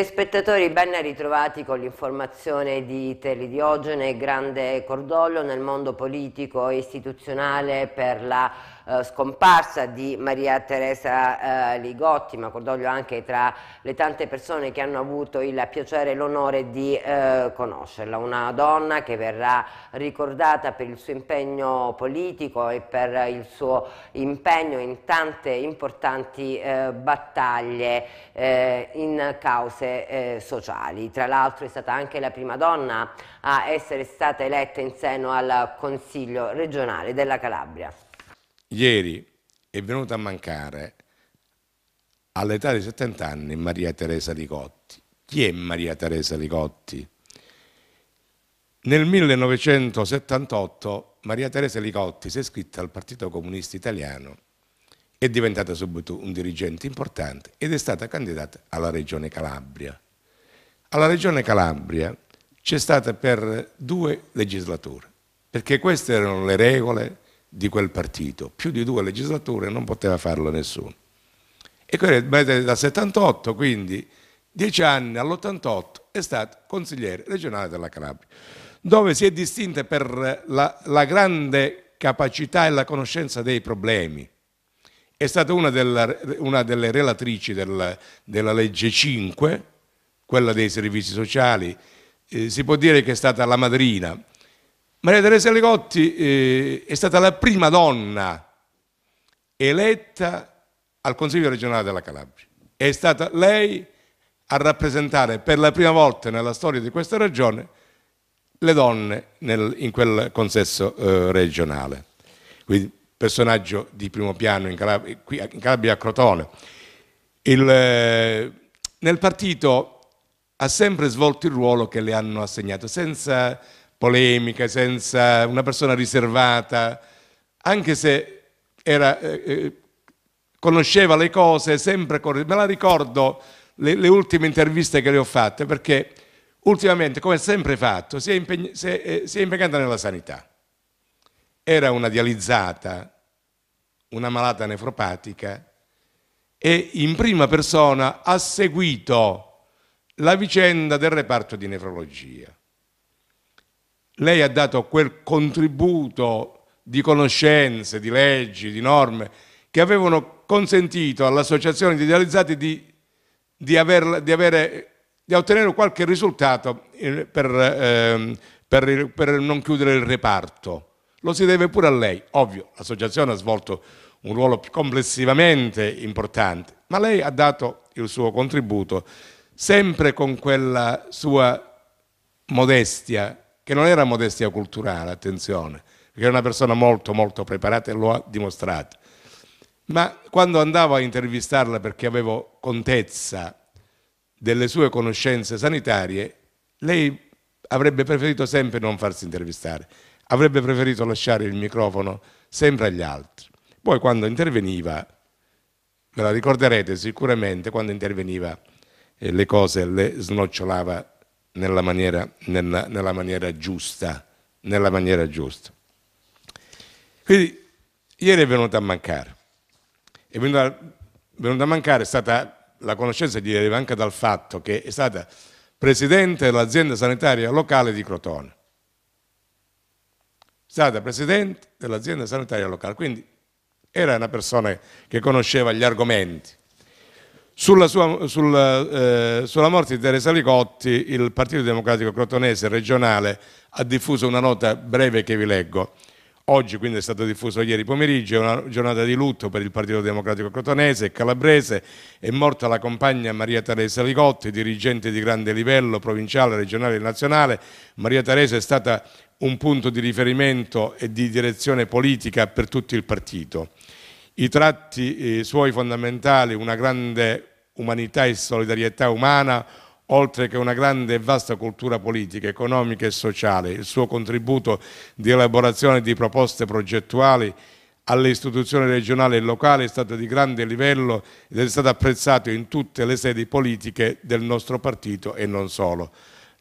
telespettatori, ben ritrovati con l'informazione di Telidiogene, grande cordoglio nel mondo politico e istituzionale per la eh, scomparsa di Maria Teresa eh, Ligotti, ma cordoglio anche tra le tante persone che hanno avuto il piacere e l'onore di eh, conoscerla, una donna che verrà ricordata per il suo impegno politico e per il suo impegno in tante importanti eh, battaglie eh, in cause sociali. Tra l'altro è stata anche la prima donna a essere stata eletta in seno al Consiglio regionale della Calabria. Ieri è venuta a mancare all'età di 70 anni Maria Teresa Ricotti. Chi è Maria Teresa Ricotti? Nel 1978 Maria Teresa Ricotti si è iscritta al Partito Comunista Italiano, è diventata subito un dirigente importante ed è stata candidata alla Regione Calabria. Alla Regione Calabria c'è stata per due legislature, perché queste erano le regole di quel partito, più di due legislature non poteva farlo nessuno. E quindi dal 78, quindi dieci anni all'88, è stato consigliere regionale della Calabria, dove si è distinta per la, la grande capacità e la conoscenza dei problemi. È stata una, della, una delle relatrici del, della legge 5, quella dei servizi sociali, eh, si può dire che è stata la madrina Maria Teresa Legotti eh, è stata la prima donna eletta al Consiglio regionale della Calabria. È stata lei a rappresentare per la prima volta nella storia di questa regione le donne nel, in quel consesso eh, regionale. Quindi personaggio di primo piano in Calabria, qui, in Calabria a Crotone. Il, eh, nel partito ha sempre svolto il ruolo che le hanno assegnato, senza polemica, senza una persona riservata, anche se era, eh, eh conosceva le cose sempre con... Me la ricordo le, le, ultime interviste che le ho fatte perché ultimamente, come sempre fatto, si è, impeg... si, è, eh, si è impegnata nella sanità. Era una dializzata, una malata nefropatica e in prima persona ha seguito la vicenda del reparto di nefrologia lei ha dato quel contributo di conoscenze, di leggi, di norme che avevano consentito all'associazione di idealizzati di, di, aver, di, avere, di, ottenere qualche risultato per, eh, per, ehm, per non chiudere il reparto. Lo si deve pure a lei, ovvio, l'associazione ha svolto un ruolo complessivamente importante, ma lei ha dato il suo contributo sempre con quella sua modestia che non era modestia culturale, attenzione, perché era una persona molto molto preparata e lo ha dimostrato. Ma quando andavo a intervistarla perché avevo contezza delle sue conoscenze sanitarie, lei avrebbe preferito sempre non farsi intervistare, avrebbe preferito lasciare il microfono sempre agli altri. Poi quando interveniva, ve la ricorderete sicuramente, quando interveniva eh, le cose le snocciolava nella maniera, nella, nella maniera giusta, nella maniera giusta. Quindi ieri è venuta a mancare, è venuta, venuta a mancare, è stata la conoscenza gli deriva anche dal fatto che è stata presidente dell'azienda sanitaria locale di Crotone. È stata presidente dell'azienda sanitaria locale, quindi era una persona che conosceva gli argomenti, sulla, sua, sulla, eh, sulla, morte di Teresa Licotti il Partito Democratico Crotonese regionale ha diffuso una nota breve che vi leggo. Oggi, quindi è stato diffuso ieri pomeriggio, è una giornata di lutto per il Partito Democratico Crotonese e Calabrese. È morta la compagna Maria Teresa Licotti, dirigente di grande livello provinciale, regionale e nazionale. Maria Teresa è stata un punto di riferimento e di direzione politica per tutto il partito. I tratti eh, suoi fondamentali, una grande umanità e solidarietà umana, oltre che una grande e vasta cultura politica, economica e sociale. Il suo contributo di elaborazione di proposte progettuali alle istituzioni regionali e locali è stato di grande livello ed è stato apprezzato in tutte le sedi politiche del nostro partito e non solo.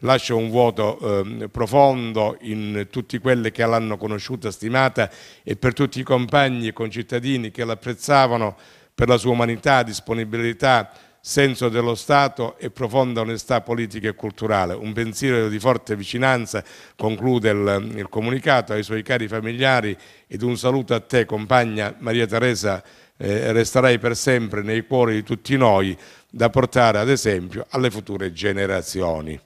Lascia un vuoto eh, profondo in tutti quelli che l'hanno conosciuta, stimata e per tutti i compagni e concittadini che l'apprezzavano per la sua umanità, disponibilità, senso dello Stato e profonda onestà politica e culturale. Un pensiero di forte vicinanza, conclude il, il, comunicato, ai suoi cari familiari ed un saluto a te compagna Maria Teresa, eh, resterai per sempre nei cuori di tutti noi da portare ad esempio alle future generazioni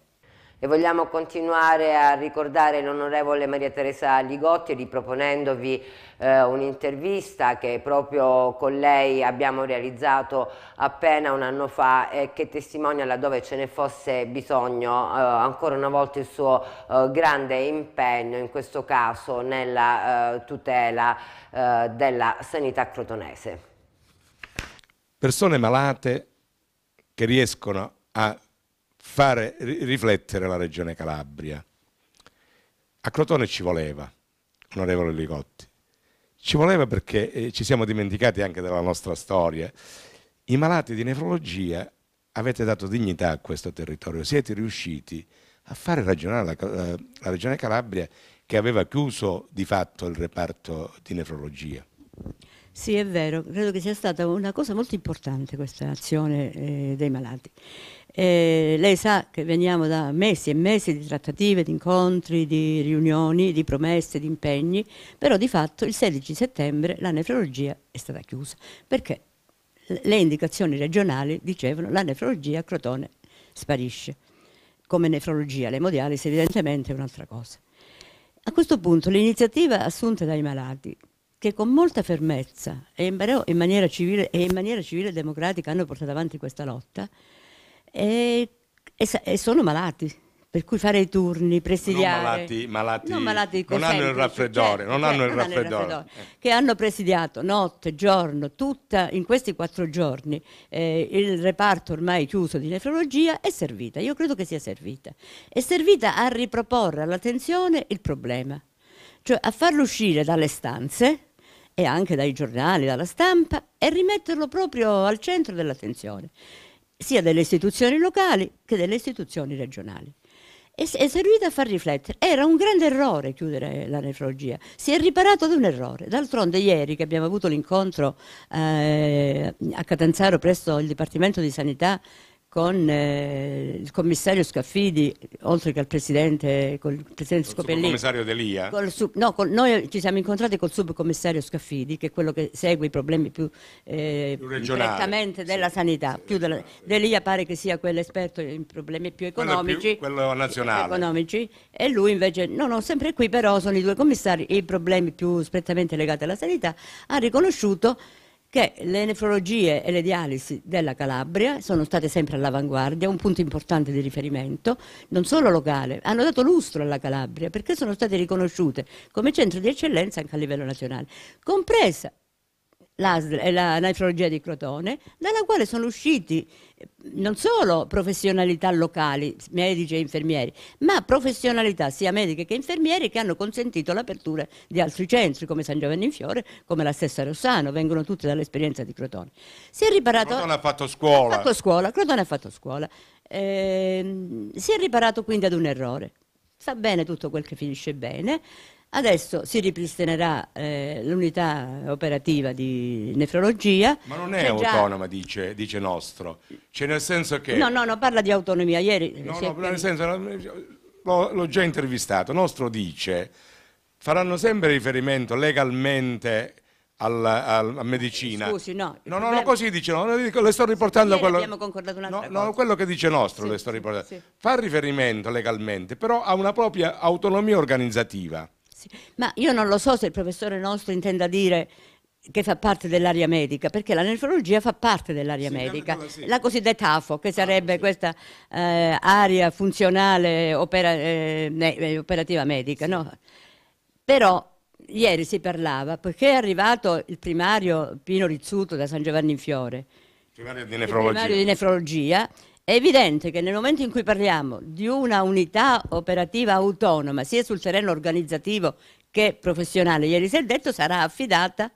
e vogliamo continuare a ricordare l'onorevole Maria Teresa Ligotti riproponendovi eh, un'intervista che proprio con lei abbiamo realizzato appena un anno fa e che testimonia laddove ce ne fosse bisogno eh, ancora una volta il suo eh, grande impegno in questo caso nella eh, tutela eh, della sanità crotonese. Persone malate che riescono a fare riflettere la regione Calabria. A Crotone ci voleva, onorevole Ligotti, ci voleva perché eh, ci siamo dimenticati anche della nostra storia. I malati di nefrologia avete dato dignità a questo territorio, siete riusciti a fare ragionare la, la, eh, la regione Calabria che aveva chiuso di fatto il reparto di nefrologia. Sì, è vero, credo che sia stata una cosa molto importante questa azione eh, dei malati. Eh, lei sa che veniamo da mesi e mesi di trattative, di incontri, di riunioni, di promesse, di impegni, però di fatto il 16 settembre la nefrologia è stata chiusa perché le indicazioni regionali dicevano la nefrologia a Crotone sparisce. Come nefrologia, l'emodialisi evidentemente è un'altra cosa. A questo punto l'iniziativa assunta dai malati che con molta fermezza e in, maniera civile e in maniera civile democratica hanno portato avanti questa lotta e, e, e sono malati. Per cui fare i turni, presidiare. Non malati, malati, non, malati non cioè, cioè, hanno il raffreddore. Cioè, non, hanno, il non raffreddore. hanno il raffreddore. Che hanno presidiato notte, giorno, tutta, in questi quattro giorni, eh, il reparto ormai chiuso di nefrologia è servita. Io credo che sia servita. È servita a riproporre all'attenzione il problema. Cioè a farlo uscire dalle stanze, e anche dai giornali, dalla stampa e rimetterlo proprio al centro dell'attenzione, sia delle istituzioni locali che delle istituzioni regionali. E, è servito a far riflettere. Era un grande errore chiudere la nefrologia, si è riparato ad un errore. D'altronde ieri che abbiamo avuto l'incontro eh, a Catanzaro presso il Dipartimento di Sanità con eh, il commissario Scaffidi, oltre che al presidente, col presidente Scopellini. il commissario Delia? Col sub, no, col, noi ci siamo incontrati col subcommissario Scaffidi, che è quello che segue i problemi più, eh, più direttamente della sì, sanità. Sì, della, Delia pare che sia quell'esperto in problemi più economici. Quello, più, quello nazionale. Economici, e lui invece, no, no, sempre qui però sono i due commissari, i problemi più strettamente legati alla sanità, ha riconosciuto che le nefrologie e le dialisi della Calabria sono state sempre all'avanguardia, un punto importante di riferimento, non solo locale, hanno dato lustro alla Calabria perché sono state riconosciute come centro di eccellenza anche a livello nazionale, compresa la, la nefrologia di Crotone, dalla quale sono usciti non solo professionalità locali, medici e infermieri, ma professionalità sia mediche che infermieri che hanno consentito l'apertura di altri centri come San Giovanni in Fiore, come la stessa Rossano, vengono tutte dall'esperienza di Crotone. Si è riparato... Crotone ha fatto scuola. Ha fatto scuola, Crotone ha fatto scuola. Eh, si è riparato quindi ad un errore. Sta bene tutto quel che finisce bene, Adesso si ripristinerà eh, l'unità operativa di nefrologia. Ma non è già... autonoma, dice, dice, nostro. Cioè nel senso che... No, no, no, parla di autonomia. Ieri... No, no, per... nel senso... L'ho già intervistato. Nostro dice... Faranno sempre riferimento legalmente alla, alla, medicina. Scusi, no. No, no, no, così dice, no, le sto riportando quello... Abbiamo concordato un'altra no, no, quello che dice nostro, sì, le sto riportando. Sì, sì. Fa riferimento legalmente, però ha una propria autonomia organizzativa ragazzi. Ma io non lo so se il professore nostro intenda dire che fa parte dell'area medica, perché la nefrologia fa parte dell'area sì, medica, sì. la cosiddetta AFO, che ah, sarebbe ah, sì. questa eh, area funzionale opera, eh, eh operativa medica. No? Però ieri si parlava, poiché è arrivato il primario Pino Rizzuto da San Giovanni in Fiore, primario di nefrologia, primario di nefrologia è evidente che nel momento in cui parliamo di una unità operativa autonoma, sia sul terreno organizzativo che professionale, ieri si è detto, sarà affidata,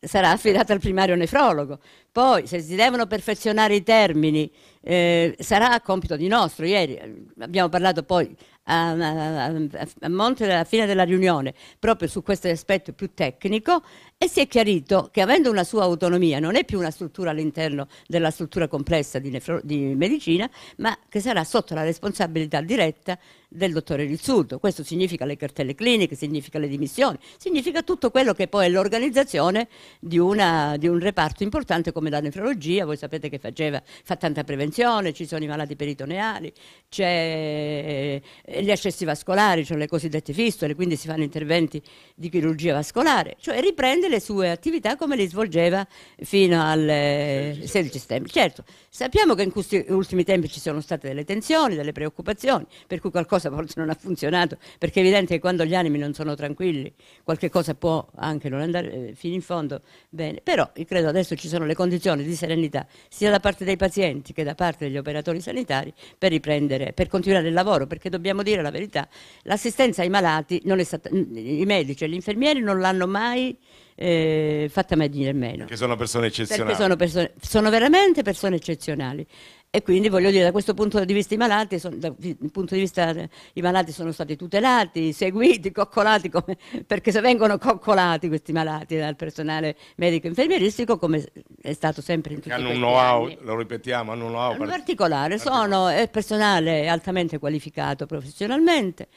sarà affidata al primario nefrologo. Poi, se si devono perfezionare i termini, eh, sarà compito di nostro. Ieri eh, abbiamo parlato poi a, a, a, a monte della fine della riunione proprio su questo aspetto più tecnico e si è chiarito che avendo una sua autonomia non è più una struttura all'interno della struttura complessa di, nefro- di medicina, ma che sarà sotto la responsabilità diretta del dottore Rizzuto. Questo significa le cartelle cliniche, significa le dimissioni, significa tutto quello che poi è l'organizzazione di, una, di un reparto importante come la nefrologia. Voi sapete che faceva, fa tanta prevenzione, ci sono i malati peritoneali, c'è eh, gli accessi vascolari, cioè le cosiddette fistole, quindi si fanno interventi di chirurgia vascolare. Cioè riprendere svolge le sue attività come le svolgeva fino al 16 eh, settembre. Certo, sappiamo che in questi ultimi tempi ci sono state delle tensioni, delle preoccupazioni, per cui qualcosa forse non ha funzionato, perché è evidente che quando gli animi non sono tranquilli qualche cosa può anche non andare eh, fino in fondo bene. Però io credo adesso ci sono le condizioni di serenità sia da parte dei pazienti che da parte degli operatori sanitari per riprendere, per continuare il lavoro, perché dobbiamo dire la verità, l'assistenza ai malati non è stata, i medici e gli infermieri non l'hanno mai eh, fatta dire meno. Che sono persone eccezionali. Sono, persone, sono, veramente persone eccezionali. E quindi voglio dire, da questo punto di vista i malati, son, da, punto di vista, i malati sono stati tutelati, seguiti, coccolati, come, perché se vengono coccolati questi malati dal personale medico infermieristico, come è stato sempre in tutti hanno un know-how, lo ripetiamo, hanno un know-how particolare, particolare, sono è personale altamente qualificato professionalmente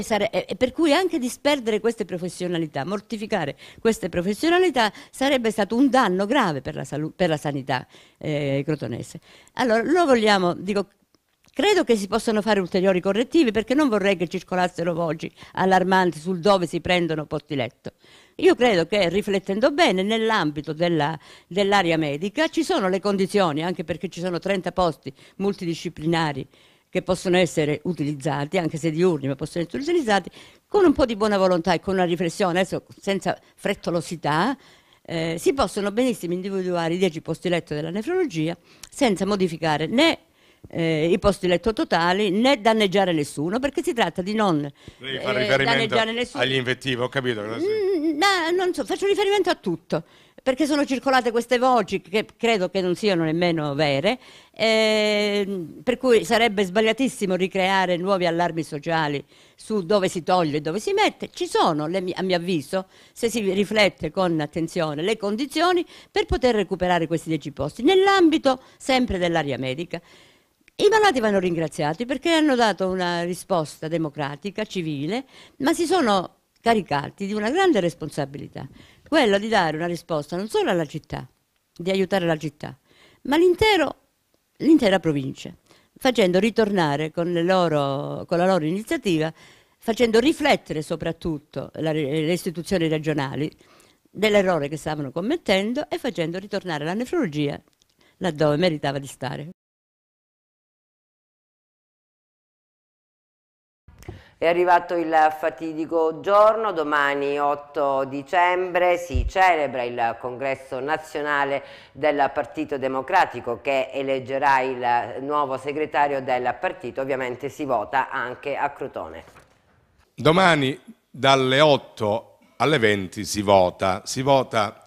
sare- eh, eh, per cui anche disperdere queste professionalità, mortificare queste professionalità sarebbe stato un danno grave per la, salu- per la sanità eh, crotonese. Allora, lo vogliamo, dico, Credo che si possano fare ulteriori correttivi perché non vorrei che circolassero voci allarmanti sul dove si prendono posti letto. Io credo che riflettendo bene nell'ambito della, dell'area medica ci sono le condizioni, anche perché ci sono 30 posti multidisciplinari che possono essere utilizzati, anche se diurni, ma possono essere utilizzati con un po' di buona volontà e con una riflessione, adesso senza frettolosità, eh, si possono benissimo individuare i 10 posti letto della nefrologia senza modificare né eh, i posti letto totali né danneggiare nessuno perché si tratta di non eh, danneggiare nessuno. agli invettivi, ho capito. Mm, mm no, so, faccio riferimento a tutto perché sono circolate queste voci che credo che non siano nemmeno vere, eh, per cui sarebbe sbagliatissimo ricreare nuovi allarmi sociali su dove si toglie e dove si mette. Ci sono, a mio avviso, se si riflette con attenzione, le condizioni per poter recuperare questi dieci posti, nell'ambito sempre dell'area medica. I malati vanno ringraziati perché hanno dato una risposta democratica, civile, ma si sono caricati di una grande responsabilità quella di dare una risposta non solo alla città, di aiutare la città, ma l'intera provincia, facendo ritornare con, loro, con la loro iniziativa facendo riflettere soprattutto la, le istituzioni regionali dell'errore che stavano commettendo e facendo ritornare la nefrologia laddove meritava di stare. È arrivato il fatidico giorno, domani 8 dicembre si celebra il congresso nazionale del Partito Democratico che eleggerà il nuovo segretario del partito, ovviamente si vota anche a Crotone. Domani dalle 8 alle 20 si vota, si vota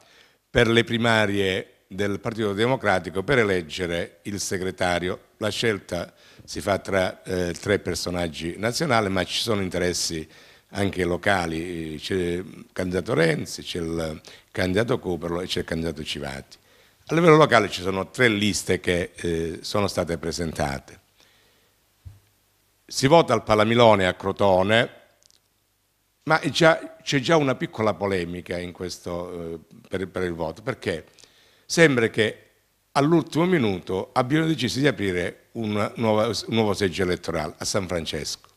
per le primarie del Partito Democratico per eleggere il segretario. La scelta è si fa tra eh, tre personaggi nazionali, ma ci sono interessi anche locali, c'è il candidato Renzi, c'è il candidato Coperlo e c'è il candidato Civati. A livello locale ci sono tre liste che eh, sono state presentate. Si vota al Palamilone a Crotone, ma c'è già una piccola polemica questo, eh, per, per il voto, perché sembra che all'ultimo minuto abbiamo deciso di aprire nuova, un nuovo seggio elettorale a San Francesco.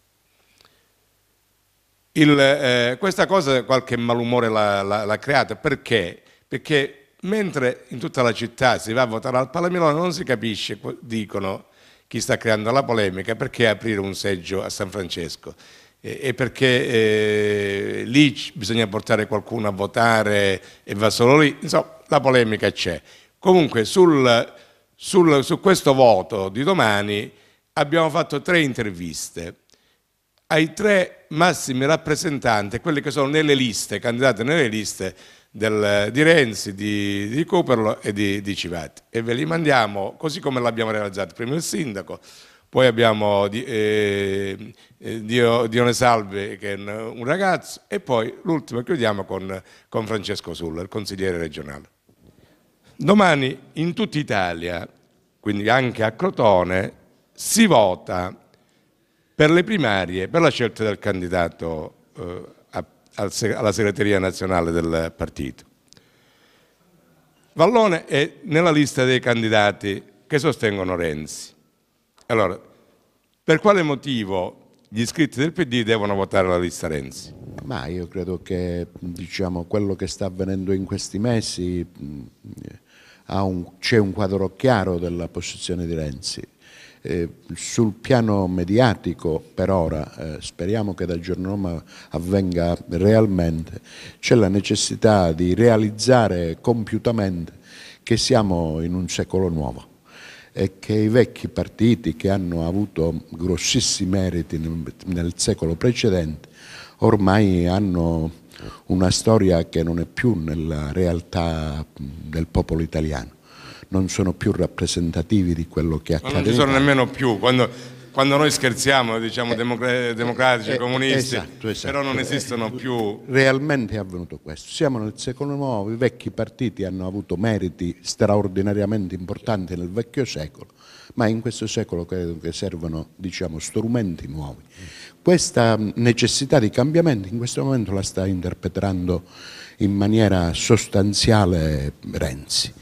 Il, eh, questa cosa qualche malumore l'ha creata perché? Perché mentre in tutta la città si va a votare al Palamilone non si capisce, dicono chi sta creando la polemica, perché aprire un seggio a San Francesco e, e perché eh, lì bisogna portare qualcuno a votare e va solo lì, insomma la polemica c'è. Comunque sul, sul, su questo voto di domani abbiamo fatto tre interviste ai tre massimi rappresentanti, quelli che sono nelle liste, candidati nelle liste del, di Renzi, di, di, Cooperlo e di, di Civati. E ve li mandiamo così come l'abbiamo realizzato. Prima il sindaco, poi abbiamo di, eh, eh Dio, Dione Salvi che è un ragazzo e poi l'ultimo chiudiamo con, con Francesco Sulla, il consigliere regionale. Domani in tutta Italia, quindi anche a Crotone, si vota per le primarie, per la scelta del candidato eh, alla segreteria nazionale del partito. Vallone è nella lista dei candidati che sostengono Renzi. Allora, per quale motivo gli iscritti del PD devono votare la lista Renzi? Ma io credo che diciamo, quello che sta avvenendo in questi mesi mm, c'è un quadro chiaro della posizione di Renzi. Eh, sul piano mediatico per ora, eh, speriamo che dal giorno Giornoma avvenga realmente, c'è la necessità di realizzare compiutamente che siamo in un secolo nuovo e che i vecchi partiti che hanno avuto grossissimi meriti nel, nel secolo precedente ormai hanno una storia che non è più nella realtà del popolo italiano, non sono più rappresentativi di quello che accade. Non ci sono nemmeno più, quando, quando noi scherziamo diciamo eh, democra eh, democratici, eh, comunisti, esatto, esatto. però non esistono eh, più. Realmente è avvenuto questo, siamo nel secolo nuovo, i vecchi partiti hanno avuto meriti straordinariamente importanti nel vecchio secolo, ma in questo secolo credo che servono diciamo, strumenti nuovi. Questa necessità di cambiamento in questo momento la sta interpretando in maniera sostanziale Renzi.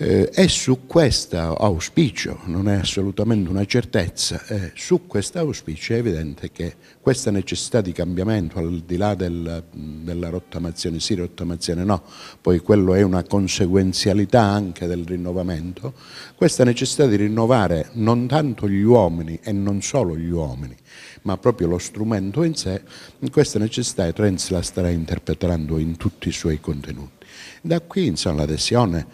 Eh, è su questo auspicio, non è assolutamente una certezza, eh, su questo auspicio è evidente che questa necessità di cambiamento, al di là del, della rottamazione sì, rottamazione no, poi quello è una conseguenzialità anche del rinnovamento, questa necessità di rinnovare non tanto gli uomini e non solo gli uomini, ma proprio lo strumento in sé, questa necessità e Trends la starà interpretando in tutti i suoi contenuti. Da qui insomma l'adesione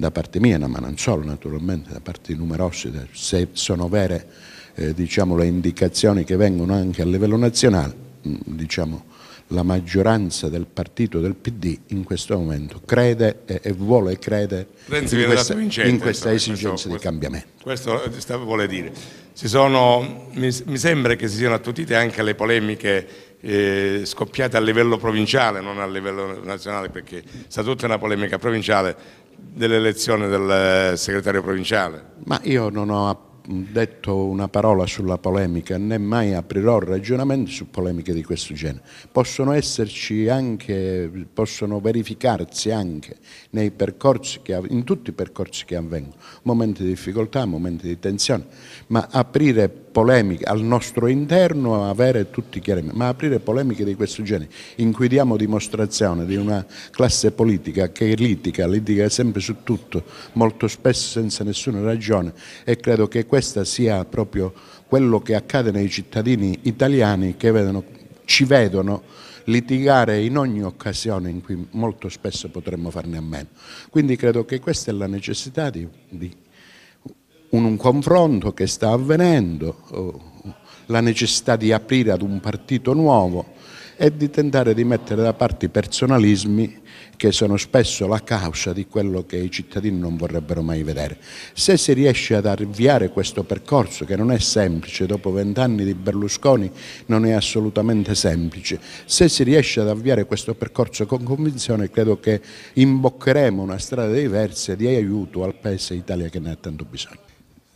da parte mia, ma non solo naturalmente, da parte di numerosi, se sono vere eh, diciamo, le indicazioni che vengono anche a livello nazionale, mm, diciamo, la maggioranza del partito del PD in questo momento crede e, e vuole credere in questa, in questa esigenza di cambiamento. Questo vuole dire. Sono, mi, mi, sembra che si siano attutite anche le polemiche eh, scoppiate a livello provinciale, non a livello nazionale, perché è stata tutta una polemica provinciale dell'elezione del eh, segretario provinciale? Ma io non ho detto una parola sulla polemica né mai aprirò ragionamenti su polemiche di questo genere. Possono esserci anche, possono verificarsi anche nei percorsi che, in tutti i percorsi che avvengono, momenti di difficoltà, momenti di tensione, ma aprire polemiche al nostro interno, avere tutti chiaramente, ma aprire polemiche di questo genere in cui diamo dimostrazione di una classe politica che litiga, litiga sempre su tutto, molto spesso senza nessuna ragione e credo che questa sia proprio quello che accade nei cittadini italiani che vedono, ci vedono litigare in ogni occasione in cui molto spesso potremmo farne a meno. Quindi credo che questa è la necessità di, di un, un confronto che sta avvenendo, oh, la necessità di aprire ad un partito nuovo e di tentare di mettere da parte i personalismi che sono spesso la causa di quello che i cittadini non vorrebbero mai vedere. Se si riesce ad avviare questo percorso, che non è semplice, dopo vent'anni di Berlusconi non è assolutamente semplice, se si riesce ad avviare questo percorso con convinzione credo che imboccheremo una strada diversa di aiuto al Paese Italia che ne ha tanto bisogno.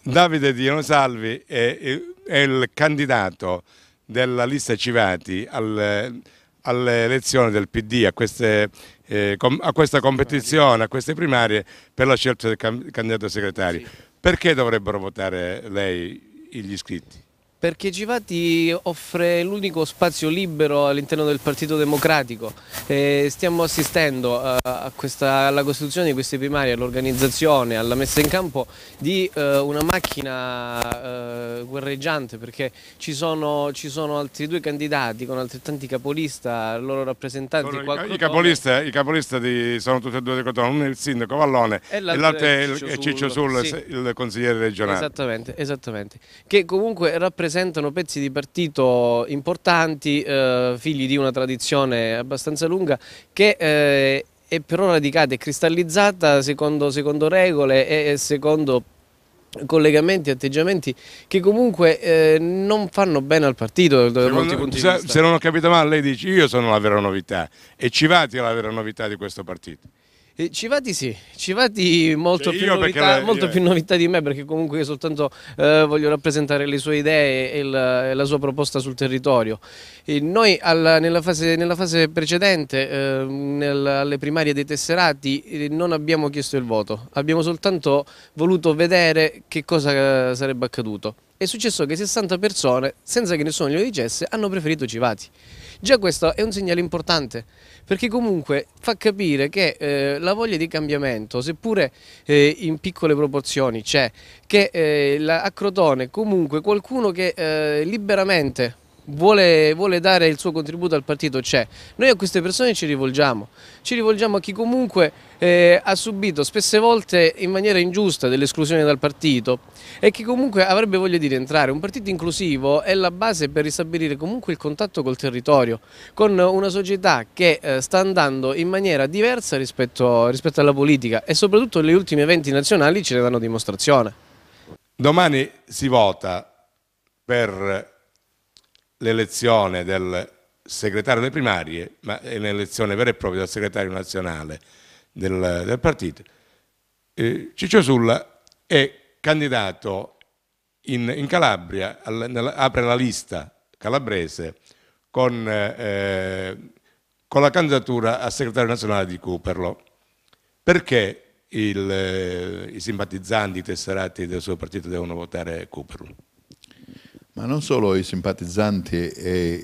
Davide Di Rosalvi è, è, il candidato della lista Civati al, alle elezioni del PD, a, queste, eh, com, a, questa competizione, a queste primarie per la scelta del candidato segretario. Sì. Perché dovrebbero votare lei gli iscritti? perché Civati offre l'unico spazio libero all'interno del Partito Democratico. Eh, stiamo assistendo eh, questa, alla costruzione di queste primarie, all'organizzazione, alla messa in campo di eh, una macchina eh, guerreggiante perché ci sono, ci sono, altri due candidati con altrettanti capolista, loro rappresentanti. Sono, I capolista, i capolista di, sono tutti e due di Cotone, uno è il sindaco Vallone e l'altro è Ciccio, Sul, sì. il consigliere regionale. Esattamente, esattamente. Che comunque rappresenta rappresentano pezzi di partito importanti, eh, figli di una tradizione abbastanza lunga, che eh, è però radicata e cristallizzata secondo, secondo regole e, secondo collegamenti, atteggiamenti che comunque eh, non fanno bene al partito Secondo, se, se, non ho capito male lei dice io sono la vera novità e ci vati alla vera novità di questo partito eh, Civati sì, Civati molto, cioè, più novità, lei, molto più novità, di me perché comunque io soltanto eh, voglio rappresentare le sue idee e la, e la sua proposta sul territorio. E noi alla, nella, fase, nella, fase, precedente, eh, nel, alle primarie dei tesserati, eh, non abbiamo chiesto il voto, abbiamo soltanto voluto vedere che cosa sarebbe accaduto. È successo che 60 persone, senza che nessuno glielo dicesse, hanno preferito Civati. Già questo è un segnale importante perché comunque fa capire che eh, la voglia di cambiamento, seppure eh, in piccole proporzioni c'è, che eh, a Crotone comunque qualcuno che eh, liberamente Vuole, vuole, dare il suo contributo al partito c'è. Noi a queste persone ci rivolgiamo, ci rivolgiamo a chi comunque eh, ha subito spesse volte in maniera ingiusta dell'esclusione dal partito e chi comunque avrebbe voglia di rientrare. Un partito inclusivo è la base per ristabilire comunque il contatto col territorio, con una società che eh, sta andando in maniera diversa rispetto, rispetto alla politica e soprattutto gli ultimi eventi nazionali ce ne danno dimostrazione. Domani si vota per l'elezione del segretario delle primarie, ma è l'elezione vera e propria del segretario nazionale del, del partito. Eh, Ciccio Sulla è candidato in, in Calabria, al, nel, apre la lista calabrese con, eh, con, la candidatura a segretario nazionale di Cuperlo. Perché il, eh, i simpatizzanti, i tesserati del suo partito devono votare Cuperlo? ma non solo i simpatizzanti e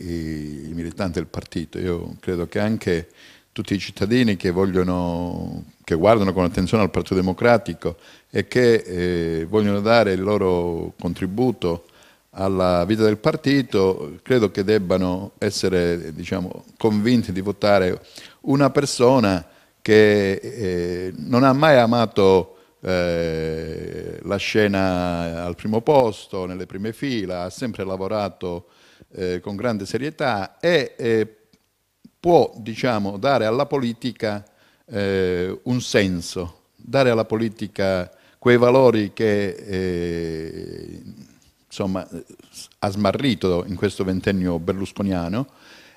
i militanti del partito, io credo che anche tutti i cittadini che, vogliono, che guardano con attenzione al Partito Democratico e che eh, vogliono dare il loro contributo alla vita del partito, credo che debbano essere diciamo, convinti di votare una persona che eh, non ha mai amato eh, la scena al primo posto, nelle prime fila, ha sempre lavorato eh, con grande serietà e eh, può diciamo, dare alla politica eh, un senso, dare alla politica quei valori che eh, insomma, ha smarrito in questo ventennio berlusconiano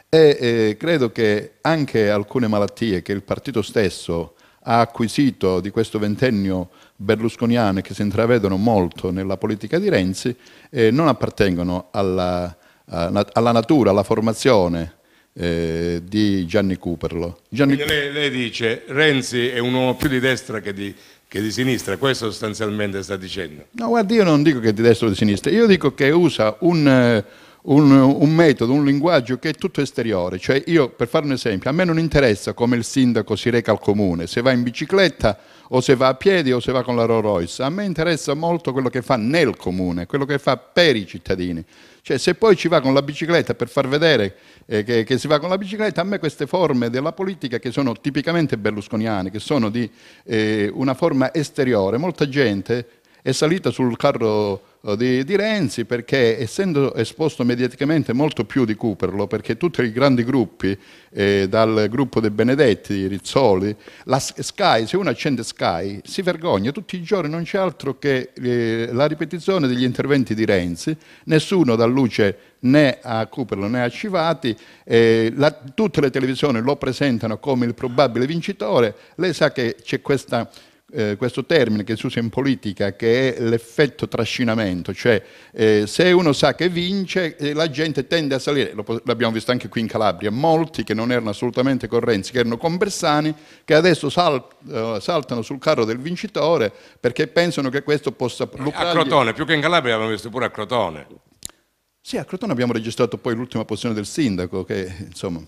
e credo che anche alcune malattie che il partito stesso ha acquisito di questo ventennio berlusconiano e che si intravedono molto nella politica di Renzi eh, non appartengono alla, alla, natura, alla formazione eh, di Gianni Cuperlo. Gianni... Lei, lei, dice Renzi è un uomo più di destra che di, che di sinistra, questo sostanzialmente sta dicendo. No, guardi, io non dico che è di destra o di sinistra, io dico che usa un eh, un, un, metodo, un linguaggio che è tutto esteriore. Cioè io, per fare un esempio, a me non interessa come il sindaco si reca al comune, se va in bicicletta o se va a piedi o se va con la Rolls Royce. A me interessa molto quello che fa nel comune, quello che fa per i cittadini. Cioè se poi ci va con la bicicletta per far vedere eh, che, che, si va con la bicicletta, a me queste forme della politica che sono tipicamente berlusconiane, che sono di eh, una forma esteriore, molta gente è salita sul carro eh, di, di, Renzi perché essendo esposto mediaticamente molto più di Cooperlo, perché tutti i grandi gruppi, eh, dal gruppo De Benedetti, Rizzoli, la Sky, se uno accende Sky si vergogna, tutti i giorni non c'è altro che eh, la ripetizione degli interventi di Renzi, nessuno dà luce né a Cooperlo né a Civati, eh, la, tutte le televisioni lo presentano come il probabile vincitore, lei sa che c'è questa eh, questo termine che si usa in politica, che è l'effetto trascinamento, cioè eh, se uno sa che vince eh, la gente tende a salire, l'abbiamo visto anche qui in Calabria, molti che non erano assolutamente correnzi, che erano conversani, che adesso sal, eh, saltano sul carro del vincitore perché pensano che questo possa... Lucrargli... A Crotone, più che in Calabria l'abbiamo visto pure a Crotone. Sì, a Crotone abbiamo registrato poi l'ultima posizione del sindaco, che insomma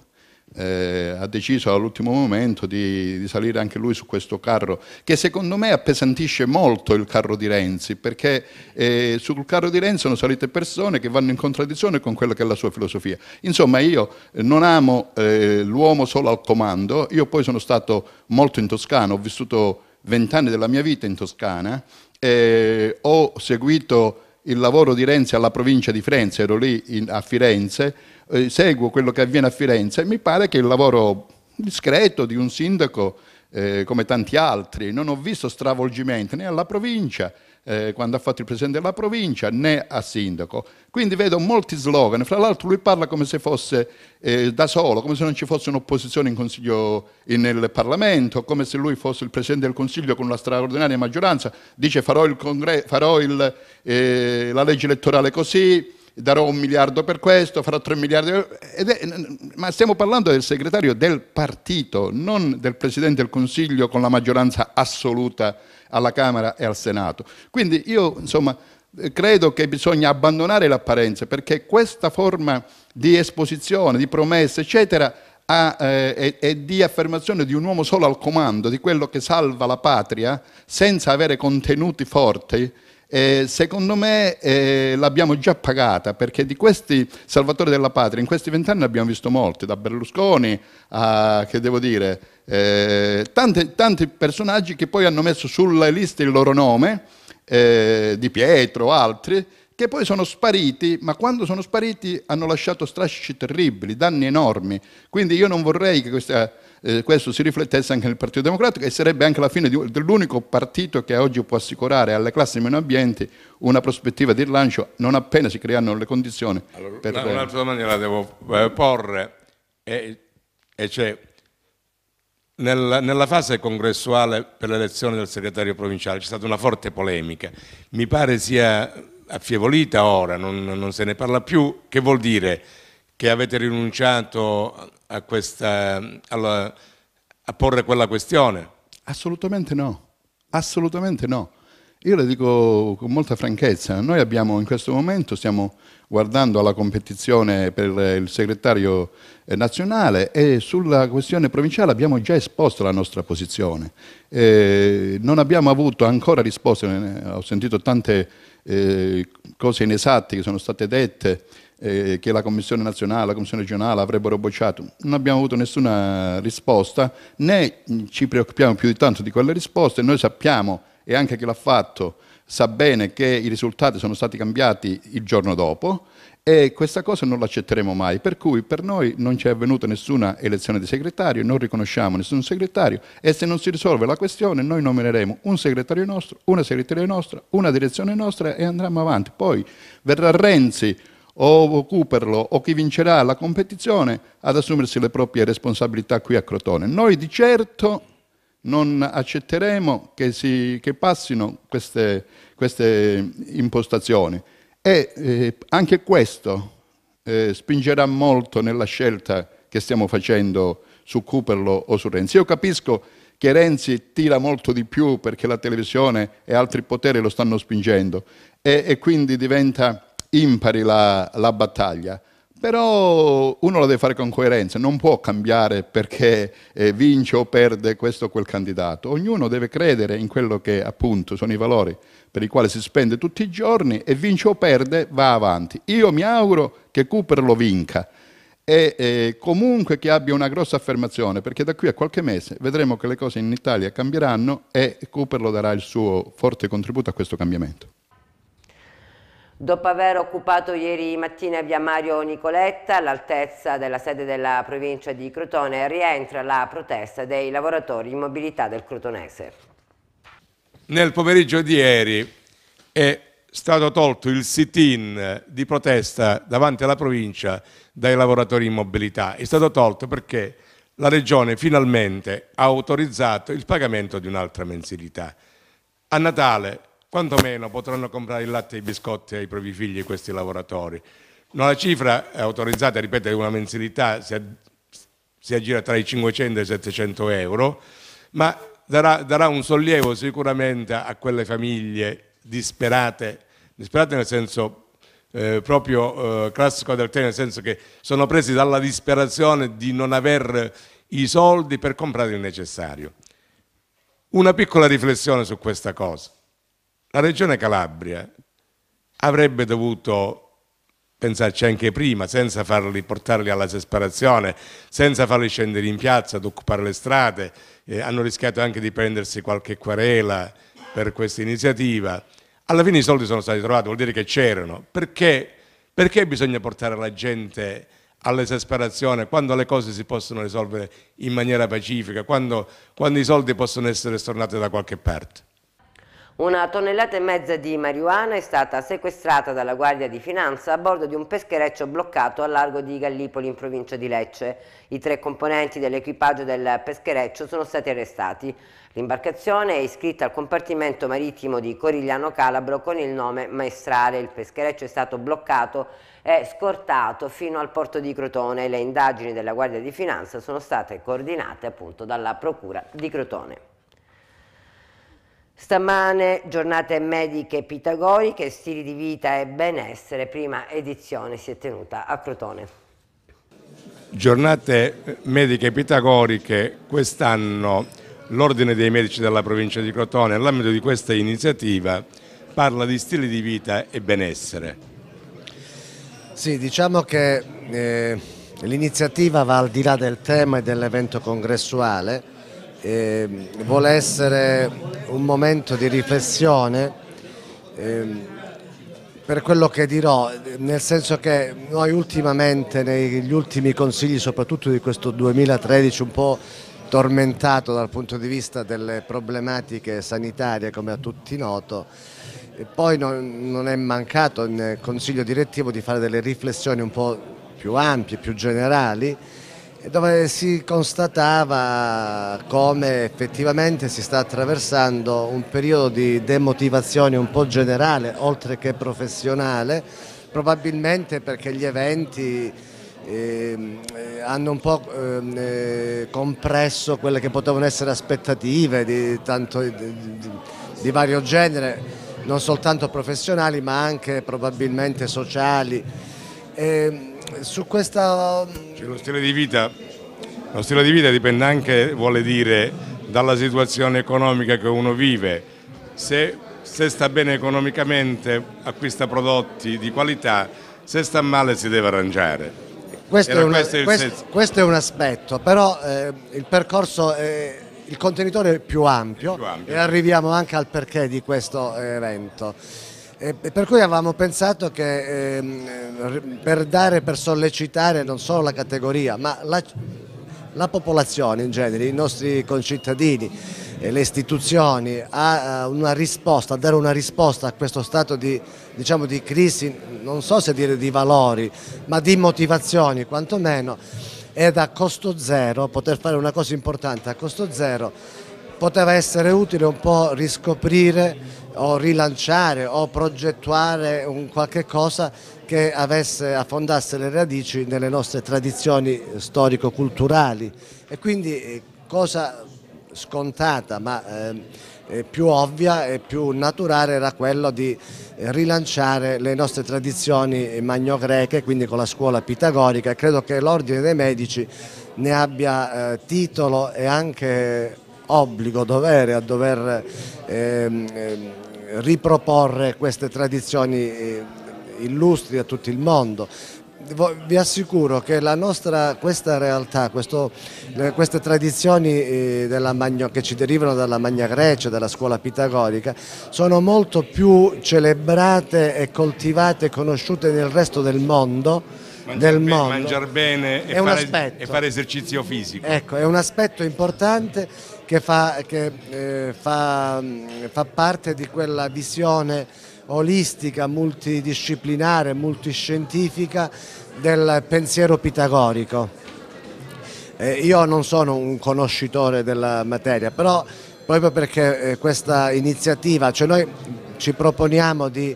eh, ha deciso all'ultimo momento di, di, salire anche lui su questo carro, che secondo me appesantisce molto il carro di Renzi, perché eh, sul carro di Renzi sono salite persone che vanno in contraddizione con quella che è la sua filosofia. Insomma, io eh, non amo eh, l'uomo solo al comando, io poi sono stato molto in Toscana, ho vissuto vent'anni della mia vita in Toscana, eh, ho seguito il lavoro di Renzi alla provincia di Firenze, ero lì in, a Firenze, eh, seguo quello che avviene a Firenze e mi pare che il lavoro discreto di un sindaco eh, come tanti altri, non ho visto stravolgimenti né alla provincia, eh, quando ha fatto il presidente della provincia, né a sindaco. Quindi vedo molti slogan, fra l'altro lui parla come se fosse eh, da solo, come se non ci fosse un'opposizione in consiglio, nel Parlamento, come se lui fosse il presidente del Consiglio con la straordinaria maggioranza, dice farò, il farò il, eh, la legge elettorale così, darò un miliardo per questo, farò tre miliardi. È, ma stiamo parlando del segretario del partito, non del Presidente del Consiglio con la maggioranza assoluta alla Camera e al Senato. Quindi io insomma credo che bisogna abbandonare l'apparenza perché questa forma di esposizione, di promesse, eccetera, a, eh, e, di affermazione di un uomo solo al comando, di quello che salva la patria, senza avere contenuti forti, eh, secondo me eh, l'abbiamo già pagata perché di questi salvatori della patria in questi vent'anni ne abbiamo visto molti, da Berlusconi a, che devo dire, eh, tanti, tanti personaggi che poi hanno messo sulla lista il loro nome, eh, Di Pietro, altri, che poi sono spariti, ma quando sono spariti hanno lasciato strascici terribili, danni enormi. Quindi io non vorrei che questa eh, questo si riflettesse anche nel Partito Democratico e sarebbe anche la fine dell'unico partito che oggi può assicurare alle classi meno ambienti una prospettiva di rilancio non appena si creano le condizioni. Allora, per... Un'altra domanda la devo eh, porre e, e cioè, nella, nella, fase congressuale per l'elezione del segretario provinciale c'è stata una forte polemica, mi pare sia affievolita ora, non, non se ne parla più, che vuol dire che avete rinunciato a, questa, alla, a porre quella questione? Assolutamente no, assolutamente no. Io le dico con molta franchezza, noi abbiamo in questo momento, stiamo guardando alla competizione per il segretario eh, nazionale e sulla questione provinciale abbiamo già esposto la nostra posizione. Eh, non abbiamo avuto ancora risposte, eh, ho sentito tante eh, cose inesatte che sono state dette, eh, che la Commissione nazionale, la Commissione regionale avrebbero bocciato. Non abbiamo avuto nessuna risposta, né ci preoccupiamo più di tanto di quelle risposte, noi sappiamo, e anche chi l'ha fatto sa bene che i risultati sono stati cambiati il giorno dopo e questa cosa non l'accetteremo mai, per cui per noi non c'è avvenuta nessuna elezione di segretario, non riconosciamo nessun segretario e se non si risolve la questione noi nomineremo un segretario nostro, una segretaria nostra, una direzione nostra e andremo avanti. Poi verrà Renzi o Cooperlo o chi vincerà la competizione ad assumersi le proprie responsabilità qui a Crotone. Noi di certo non accetteremo che, si, che passino queste, queste, impostazioni e eh, anche questo eh, spingerà molto nella scelta che stiamo facendo su Cooperlo o su Renzi. Io capisco che Renzi tira molto di più perché la televisione e altri poteri lo stanno spingendo e, e quindi diventa impari la, la battaglia però uno lo deve fare con coerenza, non può cambiare perché eh, vince o perde questo o quel candidato, ognuno deve credere in quello che appunto sono i valori per i quali si spende tutti i giorni e vince o perde va avanti. Io mi auguro che Cooper lo vinca e eh, comunque che abbia una grossa affermazione perché da qui a qualche mese vedremo che le cose in Italia cambieranno e Cooper lo darà il suo forte contributo a questo cambiamento. Dopo aver occupato ieri mattina via Mario Nicoletta, all'altezza della sede della provincia di Crotone, rientra la protesta dei lavoratori in mobilità del crotonese. Nel pomeriggio di ieri è stato tolto il sit-in di protesta davanti alla provincia dai lavoratori in mobilità. È stato tolto perché la Regione finalmente ha autorizzato il pagamento di un'altra mensilità. A Natale quantomeno potranno comprare il latte e i biscotti ai propri figli questi lavoratori. la cifra autorizzata, ripeto, è una mensilità, si aggira tra i 500 e i 700 euro, ma darà, darà un sollievo sicuramente a quelle famiglie disperate, disperate nel senso eh, proprio eh, classico del termine, nel senso che sono presi dalla disperazione di non aver i soldi per comprare il necessario. Una piccola riflessione su questa cosa. La Regione Calabria avrebbe dovuto pensarci anche prima, senza farli, portarli alla all'esasperazione, senza farli scendere in piazza ad occupare le strade. Eh, hanno rischiato anche di prendersi qualche querela per questa iniziativa. Alla fine i soldi sono stati trovati, vuol dire che c'erano. Perché? Perché bisogna portare la gente all'esasperazione quando le cose si possono risolvere in maniera pacifica, quando, quando i soldi possono essere stornati da qualche parte? Una tonnellata e mezza di marijuana è stata sequestrata dalla Guardia di Finanza a bordo di un peschereccio bloccato al largo di Gallipoli in provincia di Lecce. I tre componenti dell'equipaggio del peschereccio sono stati arrestati. L'imbarcazione è iscritta al compartimento marittimo di Corigliano Calabro con il nome Maestrale. Il peschereccio è stato bloccato e scortato fino al porto di Crotone. Le indagini della Guardia di Finanza sono state coordinate appunto dalla Procura di Crotone. Stamane giornate mediche pitagoriche, stili di vita e benessere, prima edizione si è tenuta a Crotone. Giornate mediche pitagoriche, quest'anno l'Ordine dei Medici della provincia di Crotone, nell'ambito di questa iniziativa, parla di stili di vita e benessere. Sì, diciamo che eh, l'iniziativa va al di là del tema e dell'evento congressuale, eh, vuole essere un momento di riflessione eh, per quello che dirò, nel senso che noi ultimamente, negli ultimi consigli, soprattutto di questo 2013 un po' tormentato dal punto di vista delle problematiche sanitarie come a tutti noto, e poi non, non è mancato nel consiglio direttivo di fare delle riflessioni un po' più ampie, più generali, dove si constatava come effettivamente si sta attraversando un periodo di demotivazione un po' generale, oltre che professionale, probabilmente perché gli eventi ehm, eh, hanno un po' ehm, eh, compresso quelle che potevano essere aspettative di, tanto, di, di, di vario genere, non soltanto professionali ma anche probabilmente sociali. E ehm, su questa... Cioè, lo, stile vita, lo stile di vita dipende anche, vuole dire, dalla situazione economica che uno vive. Se, se sta bene economicamente acquista prodotti di qualità, se sta male si deve arrangiare. Questo, è, una, questo, questo, questo è, un aspetto, però eh, il percorso, è, il contenitore è più, ampio, è più ampio e arriviamo anche al perché di questo evento. E eh, per cui avevamo pensato che ehm, eh, per dare, per sollecitare non solo la categoria ma la, la popolazione in genere, i nostri concittadini e eh, le istituzioni a, una risposta, a dare una risposta a questo stato di, diciamo, di crisi, non so se dire di valori, ma di motivazioni quantomeno, ed a costo zero, poter fare una cosa importante a costo zero, poteva essere utile un po' riscoprire o rilanciare o progettuare un qualche cosa che avesse, affondasse le radici nelle nostre tradizioni storico-culturali e quindi eh, cosa scontata ma ehm, eh, più ovvia e più naturale era quello di eh, rilanciare le nostre tradizioni magno-greche, quindi con la scuola pitagorica e credo che l'Ordine dei Medici ne abbia eh, titolo e anche obbligo, dovere a dover ehm, ehm, riproporre queste tradizioni eh, illustri a tutto il mondo. Vi assicuro che nostra, questa realtà, questo, queste tradizioni eh, Magno, che ci derivano dalla Magna Grecia, dalla scuola pitagorica, sono molto più celebrate e coltivate e conosciute nel resto del mondo mangiar del mondo. Mangiare bene e fare, e fare, esercizio fisico. Ecco, è un aspetto importante che, fa, che eh, fa, mm, fa parte di quella visione olistica, multidisciplinare, multiscientifica del pensiero pitagorico. Eh, io non sono un conoscitore della materia, però proprio perché eh, questa iniziativa, cioè noi ci proponiamo di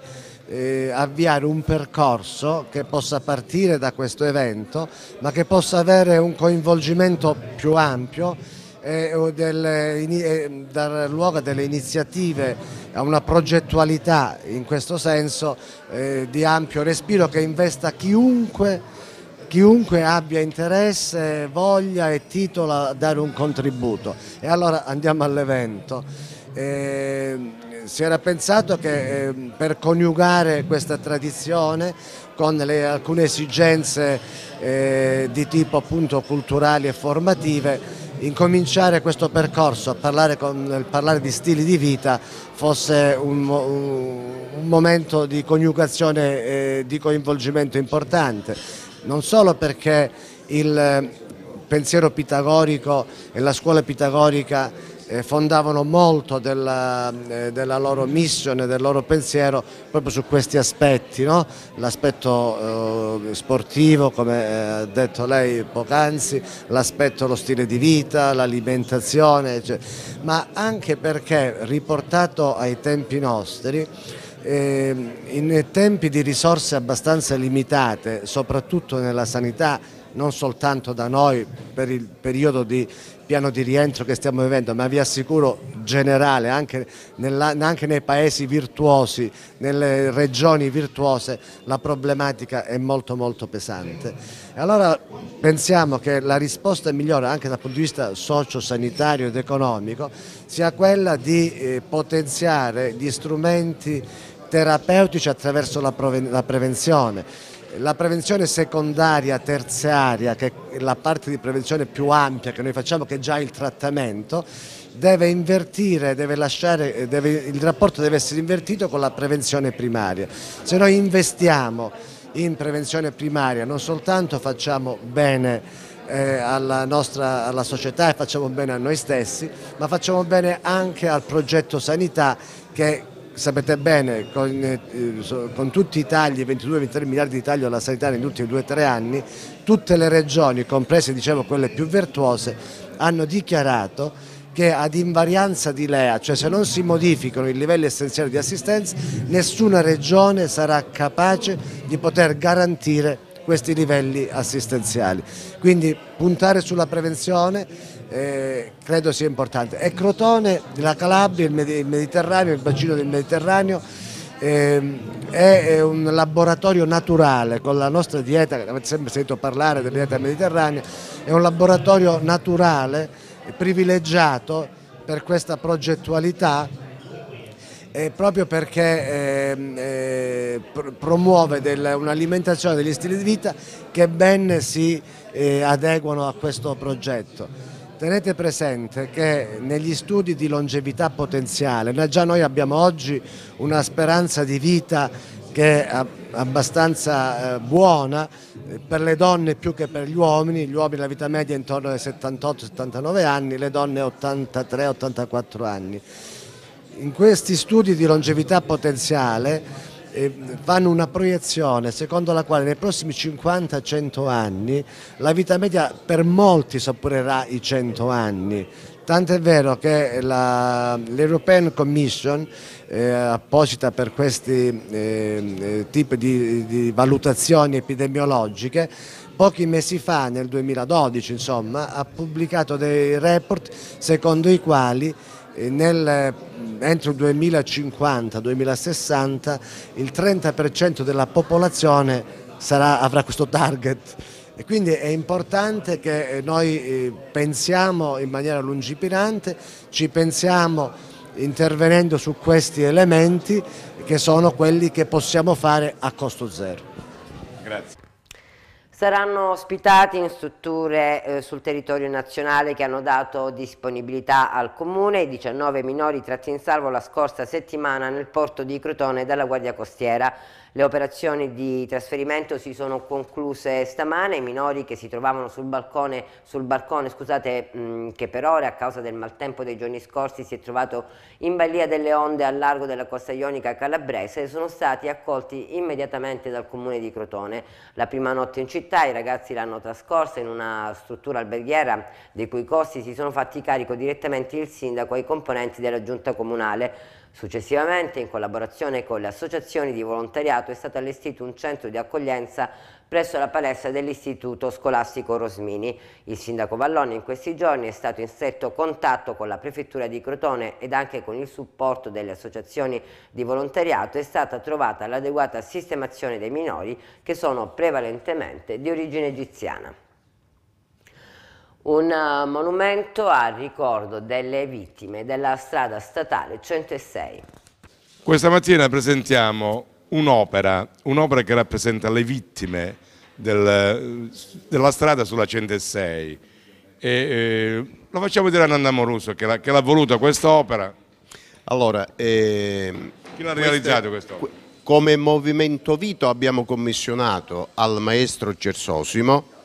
eh, avviare un percorso che possa partire da questo evento ma che possa avere un coinvolgimento più ampio e, eh, delle, eh, dar luogo a delle iniziative, a una progettualità in questo senso eh, di ampio respiro che investa chiunque, chiunque abbia interesse, voglia e titolo a dare un contributo. E allora andiamo all'evento. Eh, si era pensato che ehm, per coniugare questa tradizione con le, alcune esigenze eh, di tipo appunto culturali e formative incominciare questo percorso a parlare, con, parlare di stili di vita fosse un, un momento di coniugazione e di coinvolgimento importante, non solo perché il pensiero pitagorico e la scuola pitagorica eh, fondavano molto della, eh, della, loro missione, del loro pensiero proprio su questi aspetti, no? l'aspetto eh, sportivo come eh, ha detto lei poc'anzi, l'aspetto lo stile di vita, l'alimentazione, cioè, ma anche perché riportato ai tempi nostri eh, in tempi di risorse abbastanza limitate, soprattutto nella sanità, non soltanto da noi per il periodo di piano di rientro che stiamo vivendo, ma vi assicuro generale, anche, nella, anche nei paesi virtuosi, nelle regioni virtuose, la problematica è molto molto pesante. E allora pensiamo che la risposta migliore anche dal punto di vista socio-sanitario ed economico sia quella di eh, potenziare gli strumenti terapeutici attraverso la, prevenzione. La prevenzione secondaria, terziaria, che è la parte di prevenzione più ampia che noi facciamo, che è già il trattamento, deve invertire, deve lasciare, deve, il rapporto deve essere invertito con la prevenzione primaria. Se noi investiamo in prevenzione primaria non soltanto facciamo bene eh, alla nostra alla società e facciamo bene a noi stessi, ma facciamo bene anche al progetto sanità che sapete bene, con, eh, con tutti i tagli, 22-23 miliardi di taglio alla sanità negli ultimi 2-3 anni, tutte le regioni, comprese dicevo, quelle più virtuose, hanno dichiarato che ad invarianza di Lea, cioè se non si modificano i livelli essenziali di assistenza, nessuna regione sarà capace di poter garantire questi livelli assistenziali. Quindi puntare sulla prevenzione, eh, credo sia importante. È Crotone, la Calabria, il, Mediterraneo, il bacino del Mediterraneo, eh, è un laboratorio naturale con la nostra dieta, avete sempre sentito parlare della dieta mediterranea, è un laboratorio naturale privilegiato per questa progettualità eh, proprio perché ehm, eh, pr promuove un'alimentazione degli stili di vita che ben si eh, adeguano a questo progetto. Tenete presente che negli studi di longevità potenziale, già noi abbiamo oggi una speranza di vita che è abbastanza eh, buona eh, per le donne più che per gli uomini, gli uomini la vita media è intorno ai 78-79 anni, le donne 83-84 anni. In questi studi di longevità potenziale fanno eh, una proiezione secondo la quale nei prossimi 50-100 anni la vita media per molti sapporerà i 100 anni. Tant'è vero che l'European Commission, eh, apposita per questi eh, eh, tipi di, di valutazioni epidemiologiche, pochi mesi fa, nel 2012 insomma, ha pubblicato dei report secondo i quali nel, entro il 2050-2060 il 30% della popolazione sarà, avrà questo target e quindi è importante che eh, noi eh, pensiamo in maniera lungimirante, ci pensiamo intervenendo su questi elementi che sono quelli che possiamo fare a costo zero. Grazie saranno ospitati in strutture eh, sul territorio nazionale che hanno dato disponibilità al Comune i 19 minori tratti in salvo la scorsa settimana nel porto di Crotone dalla Guardia Costiera. Le operazioni di trasferimento si sono concluse stamane, i minori che si trovavano sul balcone, sul balcone scusate, mh, mm, che per ore a causa del maltempo dei giorni scorsi si è trovato in balia delle onde al largo della costa ionica calabrese, sono stati accolti immediatamente dal comune di Crotone. La prima notte in città i ragazzi l'hanno trascorsa in una struttura alberghiera dei cui costi si sono fatti carico direttamente il sindaco e i componenti della giunta comunale. Successivamente, in collaborazione con le associazioni di volontariato, è stato allestito un centro di accoglienza presso la palestra dell'Istituto Scolastico Rosmini. Il sindaco Vallone in questi giorni è stato in stretto contatto con la prefettura di Crotone ed anche con il supporto delle associazioni di volontariato è stata trovata l'adeguata sistemazione dei minori che sono prevalentemente di origine egiziana un eh, monumento a ricordo delle vittime della strada statale 106. Questa mattina presentiamo un'opera, un'opera che rappresenta le vittime del, della strada sulla 106 e, eh, lo facciamo vedere a Nanna Moruso che l'ha voluta questa opera. Allora, eh, chi l'ha realizzato opera? Come Movimento Vito abbiamo commissionato al maestro Cersosimo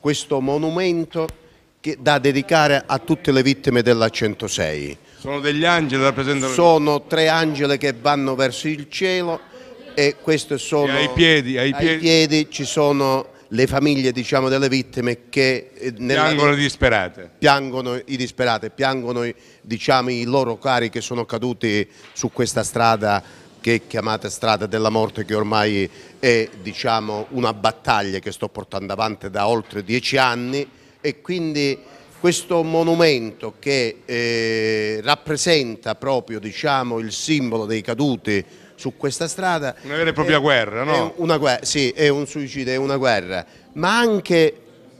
questo monumento da dedicare a tutte le vittime della 106. Sono degli angeli rappresentano? Sono tre angeli che vanno verso il cielo e queste sono... E ai, piedi, ai, ai piedi. ci sono le famiglie diciamo, delle vittime che... Eh, piangono i disperate. Piangono i disperate, piangono diciamo, i loro cari che sono caduti su questa strada che è chiamata strada della morte che ormai è diciamo, una battaglia che sto portando avanti da oltre dieci anni e quindi questo monumento che eh, rappresenta proprio diciamo, il simbolo dei caduti su questa strada. Una vera e propria è, guerra, no? Una guerra, sì, è un suicidio, è una guerra, ma anche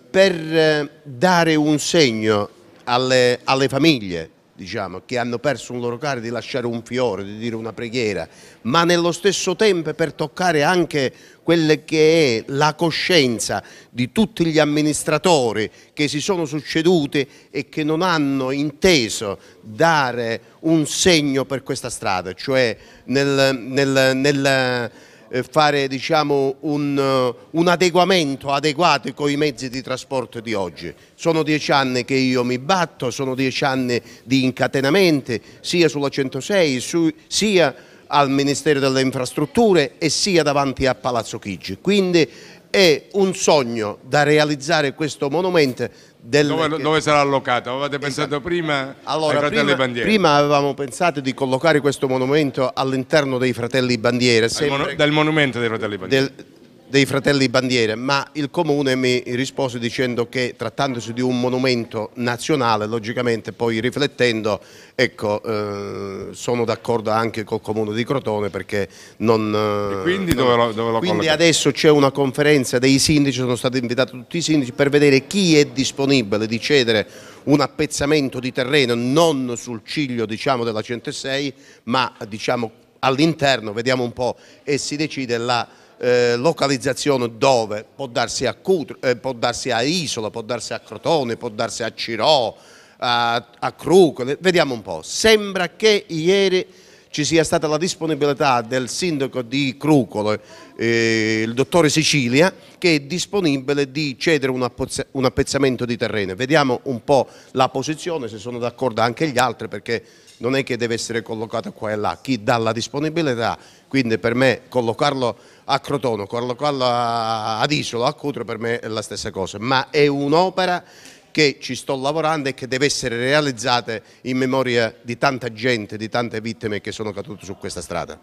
per eh, dare un segno alle, alle famiglie, diciamo, che hanno perso un loro caro di lasciare un fiore, di dire una preghiera, ma nello stesso tempo per toccare anche quella che è la coscienza di tutti gli amministratori che si sono succeduti e che non hanno inteso dare un segno per questa strada, cioè nel, nel, nel eh, fare diciamo, un, eh, un, adeguamento adeguato con i mezzi di trasporto di oggi. Sono dieci anni che io mi batto, sono dieci anni di incatenamenti sia sulla 106 su, sia al Ministero delle Infrastrutture e sia davanti a Palazzo Chigi. Quindi è un sogno da realizzare questo monumento del, dove, che... dove, sarà allocato? Avevate pensato prima allora, ai Fratelli prima, Bandiera? Prima avevamo pensato di collocare questo monumento all'interno dei Fratelli Bandiera. Sempre... Del monumento dei Fratelli Bandiera? Del, dei fratelli bandiere, ma il Comune mi rispose dicendo che trattandosi di un monumento nazionale, logicamente poi riflettendo, ecco, eh, sono d'accordo anche col Comune di Crotone perché non... Eh, e quindi dove lo, dove lo quindi adesso c'è una conferenza dei sindaci, sono stati invitati tutti i sindaci per vedere chi è disponibile di cedere un appezzamento di terreno non sul ciglio diciamo, della 106 ma diciamo, all'interno, vediamo un po' e si decide la eh, localizzazione dove può darsi a Cutro, eh, può darsi a Isola, può darsi a Crotone, può darsi a Ciro, a, a Crucole, vediamo un po'. Sembra che ieri ci sia stata la disponibilità del sindaco di Crucole, eh, il dottore Sicilia, che è disponibile di cedere un, un appezzamento di terreno. Vediamo un po' la posizione, se sono d'accordo anche gli altri, perché non è che deve essere collocato qua e là, chi dà la disponibilità, quindi per me collocarlo a Crotone, ad Isola, a Cutro per me è la stessa cosa, ma è un'opera che ci sto lavorando e che deve essere realizzata in memoria di tanta gente, di tante vittime che sono cadute su questa strada.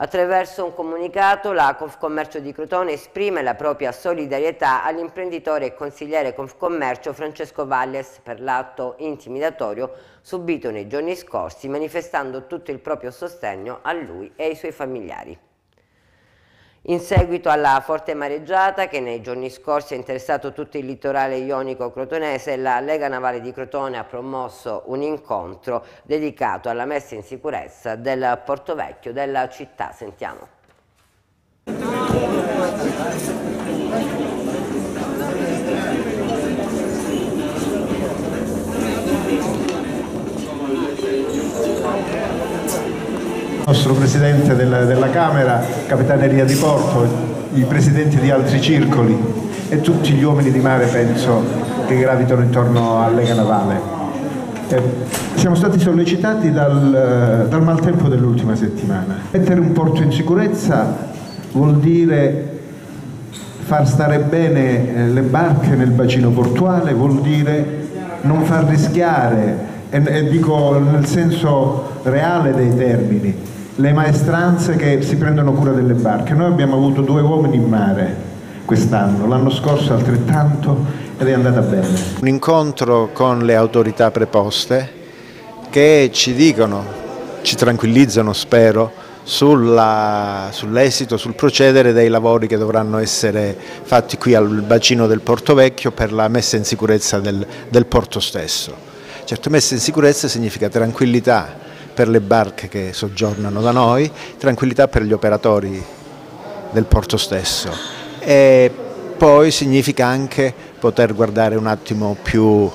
Attraverso un comunicato la Confcommercio di Crotone esprime la propria solidarietà all'imprenditore e consigliere Confcommercio Francesco Valles per l'atto intimidatorio subito nei giorni scorsi manifestando tutto il proprio sostegno a lui e ai suoi familiari in seguito alla forte mareggiata che nei giorni scorsi ha interessato tutto il litorale ionico crotonese, la Lega Navale di Crotone ha promosso un incontro dedicato alla messa in sicurezza del porto vecchio della città. Sentiamo. nostro Presidente della, della Camera, Capitaneria di Porto, i presidenti di altri circoli e tutti gli uomini di mare penso che gravitano intorno a Lega Navale. Eh, siamo stati sollecitati dal, eh, dal maltempo dell'ultima settimana. Mettere un porto in sicurezza vuol dire far stare bene eh, le barche nel bacino portuale, vuol dire non far rischiare, e, e dico nel senso reale dei termini, le maestranze che si prendono cura delle barche. Noi abbiamo avuto due uomini in mare quest'anno, l'anno scorso altrettanto ed è andata bene. Un incontro con le autorità preposte che ci dicono, ci tranquillizzano spero, sull'esito, sul procedere dei lavori che dovranno essere fatti qui al bacino del Porto Vecchio per la messa in sicurezza del, del porto stesso. Certo messa in sicurezza significa tranquillità, per le barche che soggiornano da noi, tranquillità per gli operatori del porto stesso e poi significa anche poter guardare un attimo più,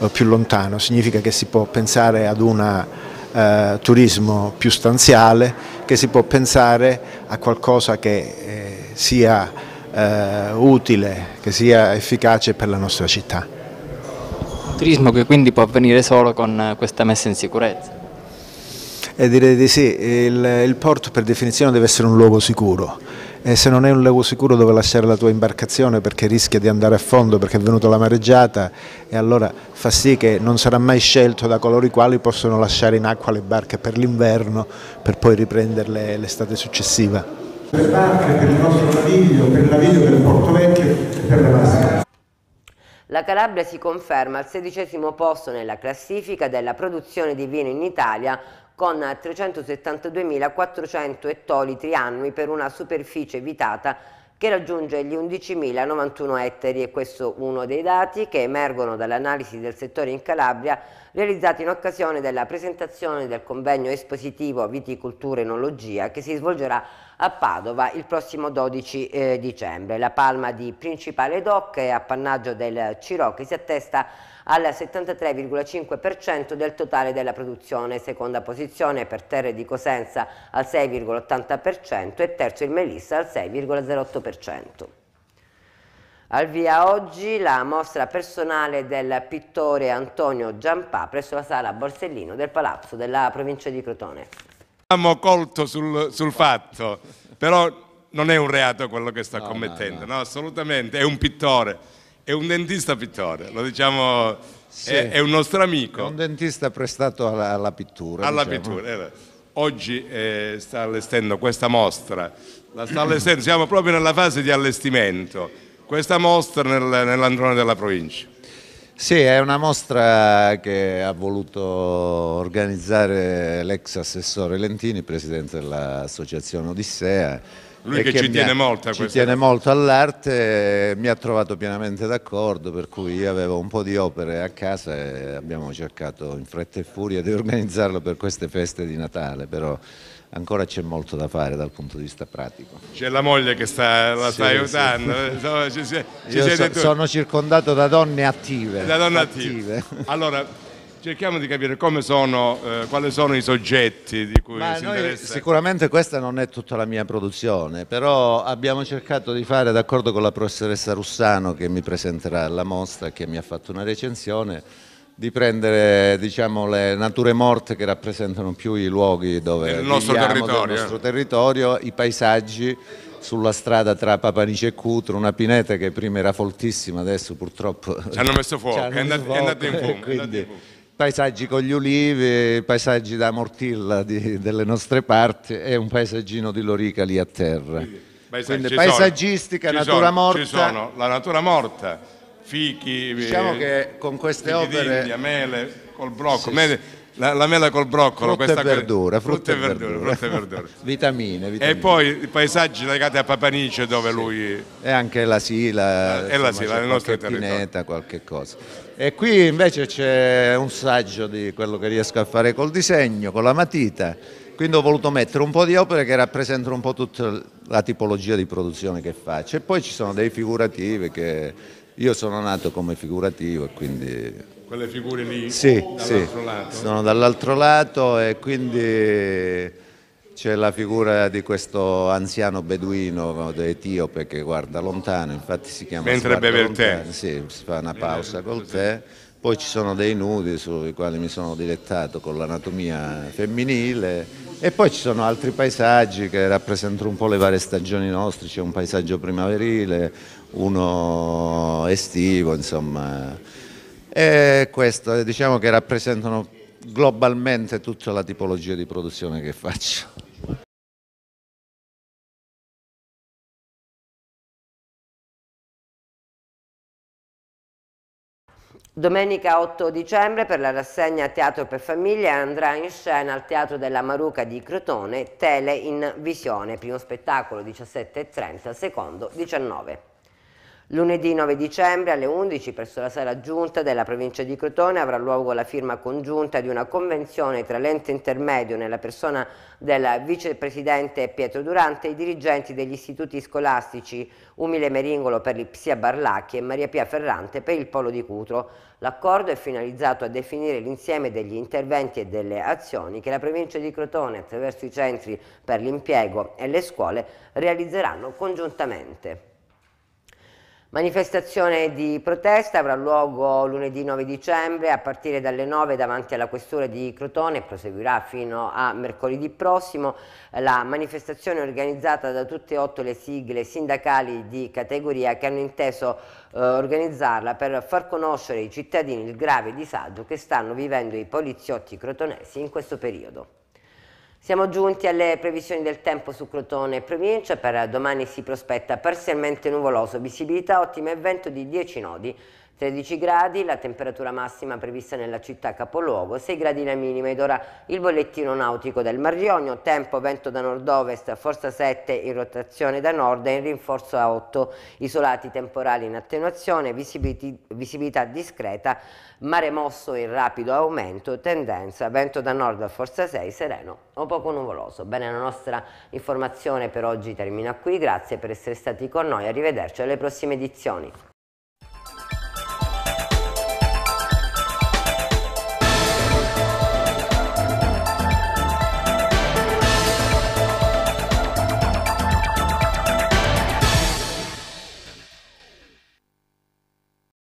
eh, più lontano, significa che si può pensare ad un eh, turismo più stanziale, che si può pensare a qualcosa che eh, sia eh, utile, che sia efficace per la nostra città. Un turismo che quindi può avvenire solo con eh, questa messa in sicurezza. Eh, direi di sì, il, il porto per definizione deve essere un luogo sicuro e se non è un luogo sicuro dove lasciare la tua imbarcazione perché rischia di andare a fondo perché è venuta la mareggiata e allora fa sì che non sarà mai scelto da coloro i quali possono lasciare in acqua le barche per l'inverno per poi riprenderle l'estate successiva. Per barche, per il nostro naviglio, per il naviglio del Porto Vecchio e per la Masca. La Calabria si conferma al sedicesimo posto nella classifica della produzione di vino in Italia con 372.400 ettolitri annui per una superficie evitata che raggiunge gli 11.091 ettari e questo è uno dei dati che emergono dall'analisi del settore in Calabria realizzati in occasione della presentazione del convegno espositivo Viticoltura e Enologia che si svolgerà a Padova il prossimo 12 eh, dicembre. La palma di principale doc è appannaggio del Ciro che si attesta al 73,5% del totale della produzione, seconda posizione per Terre di Cosenza al 6,80% e terzo il Melissa al 6,08%. Al via oggi la mostra personale del pittore Antonio Giampà presso la sala Borsellino del Palazzo della provincia di Crotone. Siamo colto sul, sul fatto, però non è un reato quello che sta no, commettendo, no, no. no, assolutamente, è un pittore è un dentista pittore, lo diciamo, sì, è, è, un nostro amico. È un dentista prestato alla, alla pittura. Alla diciamo. pittura. Eh. Oggi eh, sta allestendo questa mostra, allestendo, siamo proprio nella fase di allestimento, questa mostra nel, nell'androne della provincia. Sì, è una mostra che ha voluto organizzare l'ex assessore Lentini, presidente dell'associazione Odissea, lui che, che, ci tiene molto a questo. Ci tiene molto all'arte, mi ha trovato pienamente d'accordo, per cui io avevo un po' di opere a casa e abbiamo cercato in fretta e furia di organizzarlo per queste feste di Natale, però ancora c'è molto da fare dal punto di vista pratico. C'è la moglie che sta, la sì, sta aiutando. Eh, sì. No, ci, ci, ci so, sono circondato da donne attive. Da donne attive. attive. Allora, Cerchiamo di capire sono, eh, quali sono i soggetti di cui Ma si noi, interessa. Sicuramente questa non è tutta la mia produzione, però abbiamo cercato di fare, d'accordo con la professoressa Russano che mi presenterà alla mostra, che mi ha fatto una recensione, di prendere diciamo, le nature morte che rappresentano più i luoghi dove il nostro viviamo, territorio. del nostro territorio, i paesaggi sulla strada tra Papanice e Cutro, una pineta che prima era foltissima, adesso purtroppo... Ci hanno messo fuoco, hanno è, andato, fuoco è andato in fumo paesaggi con gli ulivi, paesaggi da Mortilla di, delle nostre parti e un paesaggino di Lorica lì a terra. Paesaggi, Quindi paesaggistica, sono, natura morta. Ci sono la natura morta, fichi, diciamo eh, che con queste opere... India, mele, col blocco, sì, mele, la, la, mela col broccolo, frutta questa e verdura, frutta, frutta e verdura, verdura. Frutta e verdura. vitamine, vitamine, E poi i paesaggi legati a Papanice dove sì. lui... E anche la Sila, eh, la, la Sila, il nostro pineta, qualche cosa. E qui invece c'è un saggio di quello che riesco a fare col disegno, con la matita, quindi ho voluto mettere un po' di opere che rappresentano un po' tutta la tipologia di produzione che faccio. E poi ci sono dei figurativi che... Io sono nato come figurativo e quindi quelle figure lì sì, dall'altro sì. lato? sono dall'altro lato e quindi c'è la figura di questo anziano beduino etiope che guarda lontano, infatti si chiama Mentre beve il tè. Sì, si fa una pausa col tè. Poi ci sono dei nudi sui quali mi sono dilettato con l'anatomia femminile e poi ci sono altri paesaggi che rappresentano un po' le varie stagioni nostre, c'è un paesaggio primaverile, uno estivo, insomma e questo eh, diciamo che rappresentano globalmente tutta la tipologia di produzione che faccio. Domenica 8 dicembre per la rassegna Teatro per Famiglia andrà in scena al Teatro della Maruca di Crotone Tele in Visione, primo spettacolo 17.30, secondo 19. Lunedì 9 dicembre alle 11 presso la sala giunta della provincia di Crotone avrà luogo la firma congiunta di una convenzione tra l'ente intermedio nella persona del vicepresidente Pietro Durante e i dirigenti degli istituti scolastici Umile Meringolo per l'Ipsia Barlacchi e Maria Pia Ferrante per il Polo di Cutro. L'accordo è finalizzato a definire l'insieme degli interventi e delle azioni che la provincia di Crotone attraverso i centri per l'impiego e le scuole realizzeranno congiuntamente. Manifestazione di protesta avrà luogo lunedì 9 dicembre a partire dalle 9 davanti alla questura di Crotone e proseguirà fino a mercoledì prossimo. La manifestazione è organizzata da tutte e otto le sigle sindacali di categoria che hanno inteso eh, organizzarla per far conoscere ai cittadini il grave disagio che stanno vivendo i poliziotti crotonesi in questo periodo. Siamo giunti alle previsioni del tempo su Crotone e provincia, per domani si prospetta parzialmente nuvoloso, visibilità ottima e vento di 10 nodi. 13 gradi la temperatura massima prevista nella città capoluogo, 6 gradi la minima ed ora il bollettino nautico del Mar Marionio, tempo vento da nord-ovest, forza 7 in rotazione da nord e in rinforzo a 8, isolati temporali in attenuazione, visibilità discreta, mare mosso in rapido aumento, tendenza vento da nord a forza 6, sereno o poco nuvoloso. Bene, la nostra informazione per oggi termina qui, grazie per essere stati con noi, arrivederci alle prossime edizioni.